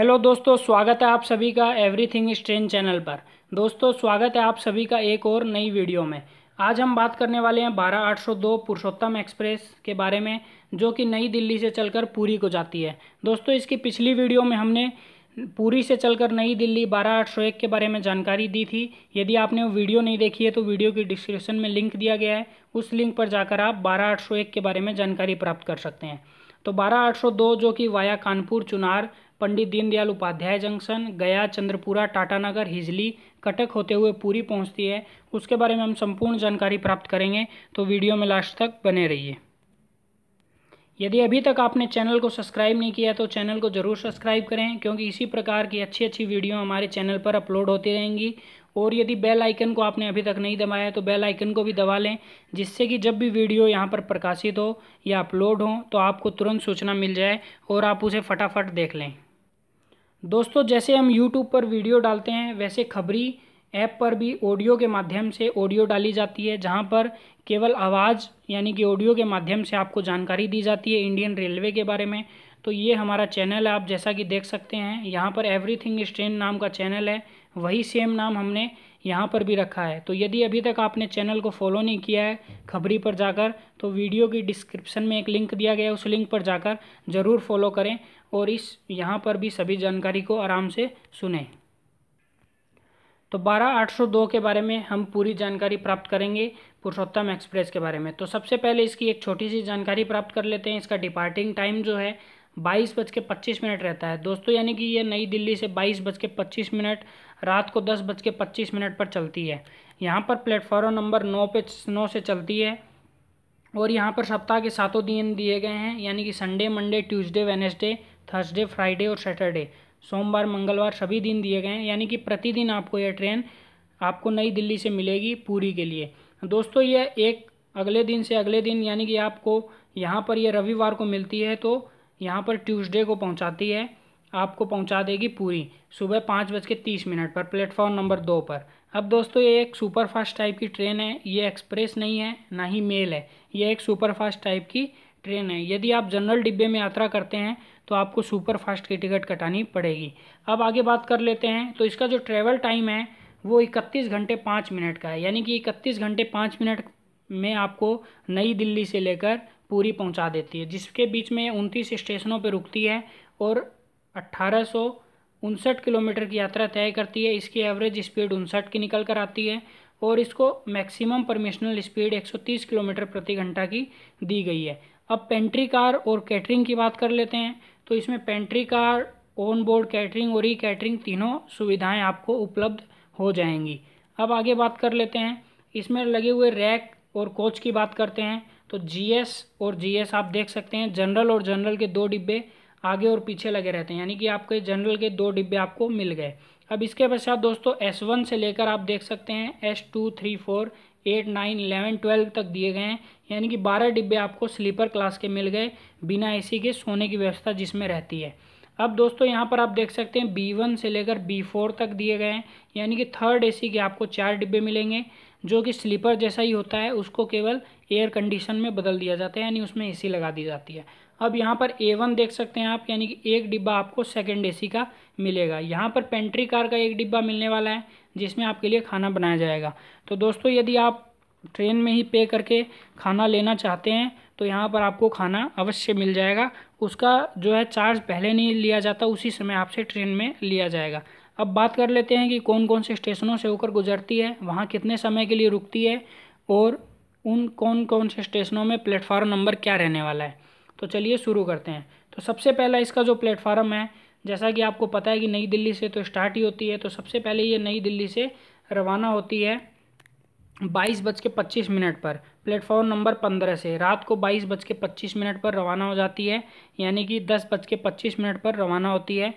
hello दोस्तों स्वागत है आप सभी का एवरीथिंग स्ट्रेन चैनल पर दोस्तों स्वागत है आप सभी का एक और नई वीडियो में आज हम बात करने वाले हैं बारह आठ सौ दो पुरुषोत्तम एक्सप्रेस के बारे में जो कि नई दिल्ली से चलकर पूरी को जाती है दोस्तों इसकी पिछली वीडियो में हमने पूरी से चलकर नई दिल्ली बारह आठ सौ एक के बारे में जानकारी दी थी यदि आपने वो वीडियो नहीं देखी है तो वीडियो की डिस्क्रिप्शन में लिंक दिया गया है उस लिंक पर जाकर आप बारह आठ सौ एक के बारे में जानकारी प्राप्त कर सकते हैं तो बारह आठ सौ दो जो कि वाया कानपुर चुनार पंडित दीनदयाल उपाध्याय जंक्शन गया चंद्रपुरा टाटानगर हिजली कटक होते हुए पूरी पहुंचती है उसके बारे में हम संपूर्ण जानकारी प्राप्त करेंगे तो वीडियो में लास्ट तक बने रहिए यदि अभी तक आपने चैनल को सब्सक्राइब नहीं किया तो चैनल को ज़रूर सब्सक्राइब करें क्योंकि इसी प्रकार की अच्छी अच्छी वीडियो हमारे चैनल पर अपलोड होती रहेंगी और यदि बेल आइकन को आपने अभी तक नहीं दबाया तो बेल आइकन को भी दबा लें जिससे कि जब भी वीडियो यहाँ पर प्रकाशित हो या अपलोड हो तो आपको तुरंत सूचना मिल जाए और आप उसे फटाफट देख लें दोस्तों जैसे हम यूट्यूब पर वीडियो डालते हैं वैसे खबरी ऐप पर भी ऑडियो के माध्यम से ऑडियो डाली जाती है जहां पर केवल आवाज़ यानी कि ऑडियो के माध्यम से आपको जानकारी दी जाती है इंडियन रेलवे के बारे में तो ये हमारा चैनल है आप जैसा कि देख सकते हैं यहाँ पर एवरीथिंग थिंग ट्रेन नाम का चैनल है वही सेम नाम हमने यहाँ पर भी रखा है तो यदि अभी तक आपने चैनल को फॉलो नहीं किया है खबरी पर जाकर तो वीडियो की डिस्क्रिप्शन में एक लिंक दिया गया है उस लिंक पर जाकर ज़रूर फॉलो करें और इस यहाँ पर भी सभी जानकारी को आराम से सुने तो 12802 के बारे में हम पूरी जानकारी प्राप्त करेंगे पुरुषोत्तम एक्सप्रेस के बारे में तो सबसे पहले इसकी एक छोटी सी जानकारी प्राप्त कर लेते हैं इसका डिपार्टिंग टाइम जो है बाईस बज के पच्चीस मिनट रहता है दोस्तों यानी कि यह नई दिल्ली से बाईस बज के पच्चीस मिनट रात को दस बज के पच्चीस मिनट पर चलती है यहाँ पर प्लेटफॉर्म नंबर नौ पे नौ से चलती है और यहाँ पर सप्ताह के सातों दिन दिए गए हैं यानी कि Sunday Monday Tuesday Wednesday Thursday Friday और सैटरडे सोमवार मंगलवार सभी दिन दिए गए हैं यानी कि प्रतिदिन आपको यह ट्रेन आपको नई दिल्ली से मिलेगी पूरी के लिए दोस्तों यह एक अगले दिन से अगले दिन यानी कि आपको यहाँ पर यह रविवार को मिलती है तो यहाँ पर ट्यूसडे को पहुँचाती है आपको पहुँचा देगी पूरी सुबह पाँच बज के तीस मिनट पर प्लेटफॉर्म नंबर दो पर अब दोस्तों ये एक सुपरफास्ट टाइप की ट्रेन है ये एक्सप्रेस नहीं है ना ही मेल है ये एक सुपर फास्ट टाइप की ट्रेन है यदि आप जनरल डिब्बे में यात्रा करते हैं तो आपको सुपर फास्ट की टिकट कटानी पड़ेगी अब आगे बात कर लेते हैं तो इसका जो ट्रैवल टाइम है वो इकतीस घंटे पाँच मिनट का है यानी कि इकतीस घंटे पाँच मिनट में आपको नई दिल्ली से लेकर पूरी पहुंचा देती है जिसके बीच में उनतीस स्टेशनों पर रुकती है और अट्ठारह उनसठ किलोमीटर की यात्रा तय करती है इसकी एवरेज स्पीड उनसठ की निकल कर आती है और इसको मैक्सिमम परमिशनल स्पीड 130 किलोमीटर प्रति घंटा की दी गई है अब पेंट्री कार और कैटरिंग की बात कर लेते हैं तो इसमें pantry car on board catering और ई कैटरिंग तीनों सुविधाएं आपको उपलब्ध हो जाएंगी अब आगे बात कर लेते हैं इसमें लगे हुए रैक और कोच की बात करते हैं तो जीएस और जीएस आप देख सकते हैं जनरल और जनरल के दो डिब्बे आगे और पीछे लगे रहते हैं यानी कि आपके जनरल के दो डिब्बे आपको मिल गए अब इसके पश्चात दोस्तों S1 से लेकर आप देख सकते हैं S2, 3, 4, eight nine eleven twelve तक दिए गए हैं यानी कि बारह डिब्बे आपको स्लीपर क्लास के मिल गए बिना एसी के सोने की व्यवस्था जिसमें रहती है अब दोस्तों यहाँ पर आप देख सकते हैं बी वन से लेकर बी फोर तक दिए गए हैं यानी कि थर्ड ए के आपको चार डिब्बे मिलेंगे जो कि स्लीपर जैसा ही होता है उसको केवल एयर कंडीशन में बदल दिया जाता है यानी उसमें ए लगा दी जाती है अब यहाँ पर ए वन देख सकते हैं आप यानी कि एक डिब्बा आपको सेकेंड ए का मिलेगा यहाँ पर पेंट्री कार का एक डिब्बा मिलने वाला है जिसमें आपके लिए खाना बनाया जाएगा तो दोस्तों यदि आप ट्रेन में ही पे करके खाना लेना चाहते हैं तो यहाँ पर आपको खाना अवश्य मिल जाएगा उसका जो है चार्ज पहले नहीं लिया जाता उसी समय आपसे ट्रेन में लिया जाएगा अब बात कर लेते हैं कि कौन कौन से स्टेशनों से होकर गुजरती है वहाँ कितने समय के लिए रुकती है और उन कौन कौन से स्टेशनों में प्लेटफार्म नंबर क्या रहने वाला है तो चलिए शुरू करते हैं तो सबसे पहला इसका जो प्लेटफार्म है जैसा कि आपको पता है कि नई दिल्ली से तो स्टार्ट ही होती है तो सबसे पहले ये नई दिल्ली से रवाना होती है बाईस बज के पच्चीस मिनट पर प्लेटफॉर्म नंबर पंद्रह से रात को बाईस बज के पच्चीस मिनट पर रवाना हो जाती है यानी कि दस बज के पच्चीस मिनट पर रवाना होती है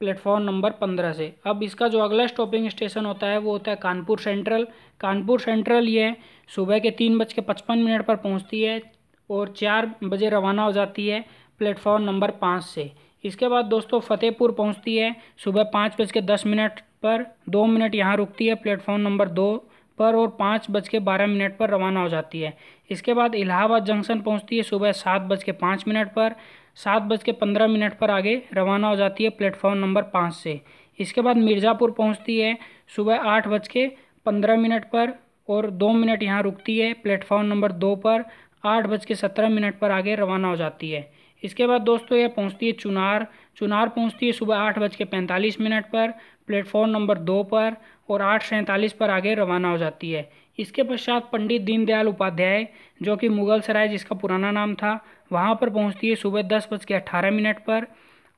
प्लेटफॉर्म नंबर पंद्रह से अब इसका जो अगला स्टॉपिंग स्टेशन होता है वो होता है कानपुर सेंट्रल कानपुर सेंट्रल ये सुबह के तीन बज के पचपन मिनट पर पहुंचती है और चार बजे रवाना हो जाती है प्लेटफॉर्म नंबर पाँच से इसके बाद दोस्तों फतेहपुर पहुंचती है सुबह पाँच बज के दस मिनट पर दो मिनट यहाँ रुकती है प्लेटफॉर्म नंबर दो पर और पाँच बज के बारह मिनट पर रवाना हो जाती है इसके बाद इलाहाबाद जंक्शन पहुंचती है सुबह सात बज के पाँच मिनट पर सात बज के पंद्रह मिनट पर आगे रवाना हो जाती है प्लेटफॉर्म नंबर पाँच से इसके बाद मिर्ज़ापुर पहुँचती है सुबह आठ बज के पंद्रह मिनट पर और दो मिनट यहाँ रुकती है प्लेटफॉर्म नंबर दो पर आठ बज के सत्रह मिनट पर आगे रवाना हो जाती है इसके बाद दोस्तों यह पहुंचती है चुनार चुनार पहुंचती है सुबह आठ बज के पैंतालीस मिनट पर प्लेटफॉर्म नंबर दो पर और आठ सैंतालीस पर आगे रवाना हो जाती है इसके पश्चात पंडित दीनदयाल उपाध्याय जो कि मुगल सराय जिसका पुराना नाम था वहाँ पर पहुँचती है सुबह दस बज के अट्ठारह मिनट पर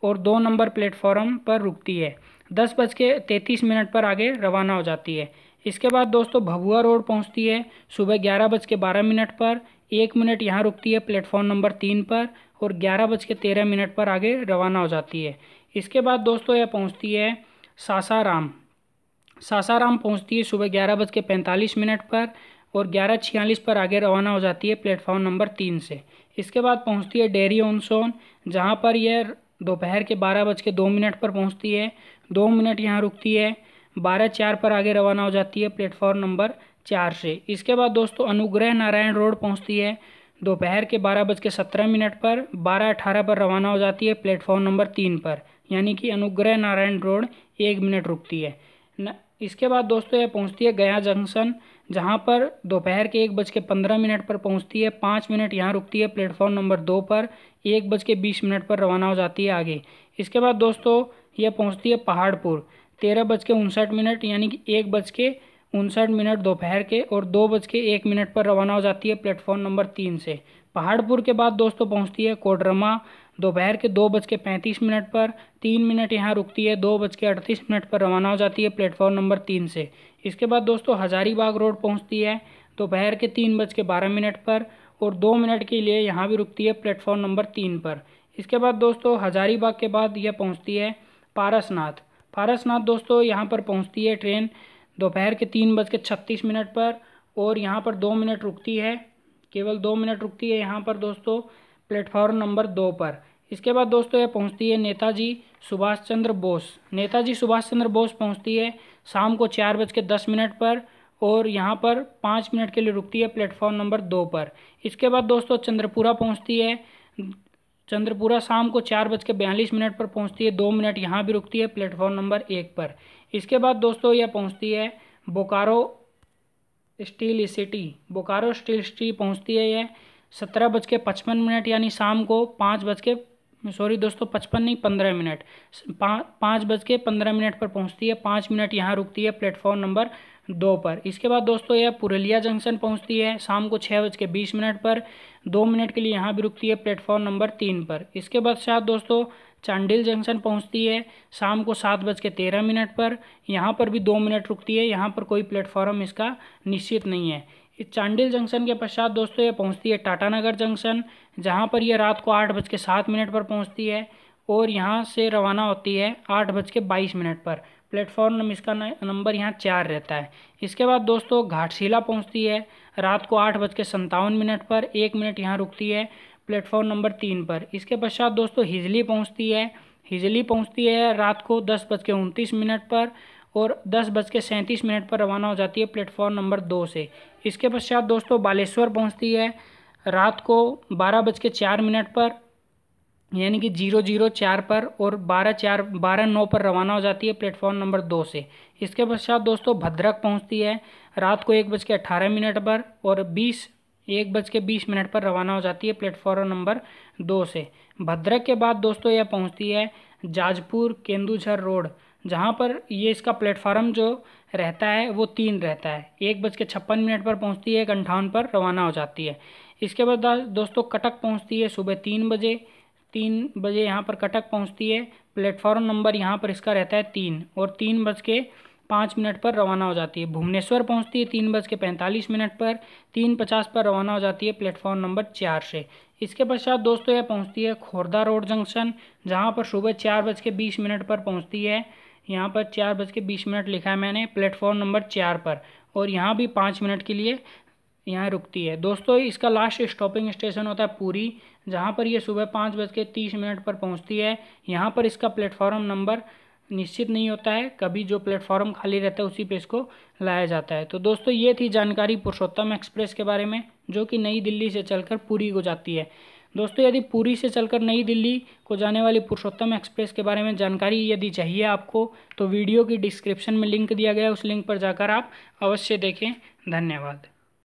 और दो नंबर प्लेटफॉर्म पर रुकती है दस बज के तैंतीस मिनट पर आगे रवाना हो जाती है इसके बाद दोस्तों भभुआ रोड पहुँचती है सुबह ग्यारह बज के बारह मिनट पर एक मिनट यहाँ रुकती है प्लेटफॉर्म नंबर तीन पर और ग्यारह बज के तेरह मिनट पर आगे रवाना हो जाती है इसके बाद दोस्तों यह पहुँचती है सासाराम सासाराम पहुँचती है सुबह ग्यारह बज के पैंतालीस मिनट पर और ग्यारह छियालीस पर आगे रवाना हो जाती है प्लेटफॉर्म नंबर तीन से इसके बाद पहुँचती है डेरी ऑन सोन जहाँ पर यह दोपहर के बारह बज के दो मिनट पर पहुँचती है दो मिनट यहाँ रुकती है बारह चार पर आगे रवाना हो जाती है प्लेटफॉर्म नंबर चार से इसके बाद दोस्तों अनुग्रह नारायण रोड पहुंचती है दोपहर के बारह बज के सत्रह मिनट पर बारह अठारह पर रवाना हो जाती है प्लेटफॉर्म नंबर तीन पर यानी कि अनुग्रह नारायण रोड एक मिनट रुकती है न, इसके बाद दोस्तों यह पहुंचती है गया जंक्शन जहां पर दोपहर के एक बज के पंद्रह मिनट पर पहुंचती है पाँच मिनट यहां रुकती है प्लेटफॉर्म नंबर दो पर एक बज के बीस मिनट पर रवाना हो जाती है आगे इसके बाद दोस्तों यह पहुंचती है पहाड़पुर तेरह बज के उनसठ मिनट यानी कि एक बज के उनसठ मिनट दोपहर के और दो बज के एक मिनट पर रवाना हो जाती है प्लेटफॉर्म नंबर तीन से पहाड़पुर के बाद दोस्तों तो पहुंचती है कोडरमा दोपहर के दो बज के पैंतीस मिनट पर तीन मिनट यहाँ रुकती है दो बज के अड़तीस मिनट पर रवाना हो जाती है प्लेटफॉर्म नंबर तीन से इसके बाद दोस्तों तो हजारीबाग रोड पहुँचती है दोपहर के तीन बज के बारह मिनट पर और दो मिनट के लिए यहाँ भी रुकती है प्लेटफॉर्म नंबर तीन पर इसके बाद दोस्तों तो हजारीबाग के बाद यह पहुँचती है पारसनाथ पारसनाथ दोस्तों यहाँ पर पहुँचती है ट्रेन दोपहर के तीन बज के छत्तीस मिनट पर और यहाँ पर दो मिनट रुकती है केवल दो मिनट रुकती है यहाँ पर दोस्तों प्लेटफॉर्म नंबर दो पर इसके बाद दोस्तों यह पहुँचती है नेताजी सुभाष चंद्र बोस नेताजी सुभाष चंद्र बोस पहुँचती है शाम को चार बज के दस मिनट पर और यहाँ पर पाँच मिनट के लिए रुकती है प्लेटफॉर्म नंबर दो पर इसके बाद दोस्तों चंद्रपुरा पहुँचती है चंद्रपुरा शाम को चार बज के बयालीस मिनट पर पहुँचती है दो मिनट यहाँ भी रुकती है प्लेटफॉर्म नंबर एक पर इसके बाद दोस्तों यह पहुंचती है Bokaro steel city Bokaro steel city पहुंचती है यह सत्रह बज के पचपन मिनट यानी शाम को पाँच बज के सॉरी दोस्तों पचपन नहीं पंद्रह मिनट पाँच बज के पंद्रह मिनट पर पहुंचती है पाँच मिनट यहाँ रुकती है प्लेटफॉर्म नंबर दो पर इसके बाद दोस्तों यह पुरलिया जंक्शन पहुंचती है शाम को छः बज के बीस मिनट पर दो मिनट के लिए यहाँ भी रुकती है प्लेटफॉर्म नंबर तीन पर इसके बाद शायद दोस्तों चांडिल जंक्शन पहुंचती है शाम को सात बज के तेरह मिनट पर यहाँ पर भी दो मिनट रुकती है यहाँ पर कोई प्लेटफॉर्म इसका निश्चित नहीं है इस चांडिल जंक्शन के पश्चात दोस्तों ये पहुंचती है टाटानगर जंक्शन जहाँ पर यह रात को आठ बज के सात मिनट पर पहुंचती है और यहाँ से रवाना होती है आठ बज के बाईस मिनट पर प्लेटफॉर्म इसका नंबर यहाँ चार रहता है इसके बाद दोस्तों घाटशिला पहुँचती है रात को आठ बज के सत्तावन मिनट पर एक मिनट यहाँ रुकती है प्लेटफॉर्म नंबर तीन पर इसके पश्चात दोस्तों हिजली पहुँचती है हिजली पहुँचती है रात को दस बज के उनतीस मिनट पर और दस बज के सैंतीस मिनट पर रवाना हो जाती है प्लेटफॉर्म नंबर दो से इसके पश्चात दोस्तों बालेश्वर पहुँचती है रात को बारह बज के चार मिनट पर यानी कि जीरो जीरो चार पर और बारह चार बारह नौ पर रवाना हो जाती है प्लेटफॉर्म नंबर दो से इसके पश्चात दोस्तों भद्रक पहुंचती है रात को एक बज के अट्ठारह मिनट पर और बीस एक बज के बीस मिनट पर रवाना हो जाती है प्लेटफॉर्म नंबर दो से भद्रक के बाद दोस्तों यह पहुंचती है जाजपुर केंदुझर रोड जहां पर ये इसका प्लेटफॉर्म जो रहता है वो तीन रहता है एक बज के छप्पन मिनट पर पहुंचती है एक अंठावन पर रवाना हो जाती है इसके बाद दोस्तों कटक पहुंचती है सुबह तीन बजे तीन बजे यहाँ पर कटक पहुँचती है प्लेटफॉर्म नंबर यहाँ पर इसका रहता है तीन और तीन बज के पाँच मिनट पर रवाना हो जाती है भुवनेश्वर पहुंचती है तीन बज के पैंतालीस मिनट पर तीन पचास पर रवाना हो जाती है प्लेटफॉर्म नंबर चार से इसके पश्चात दोस्तों यह पहुंचती है खोरदा रोड जंक्शन जहां पर सुबह चार बज के बीस मिनट पर पहुंचती है यहाँ पर चार बज के बीस मिनट लिखा है मैंने प्लेटफॉर्म नंबर चार पर और यहाँ भी पाँच मिनट के लिए यहाँ रुकती है दोस्तों इसका लास्ट स्टॉपिंग स्टेशन होता है पूरी जहाँ पर यह सुबह पाँच बज के तीस मिनट पर पहुँचती है यहाँ पर इसका प्लेटफॉर्म नंबर निश्चित नहीं होता है कभी जो प्लेटफॉर्म खाली रहता है उसी पे इसको लाया जाता है तो दोस्तों ये थी जानकारी पुरुषोत्तम एक्सप्रेस के बारे में जो कि नई दिल्ली से चलकर पूरी को जाती है दोस्तों यदि पूरी से चलकर नई दिल्ली को जाने वाली पुरुषोत्तम एक्सप्रेस के बारे में जानकारी यदि चाहिए आपको तो वीडियो की डिस्क्रिप्शन में लिंक दिया गया उस लिंक पर जाकर आप अवश्य देखें धन्यवाद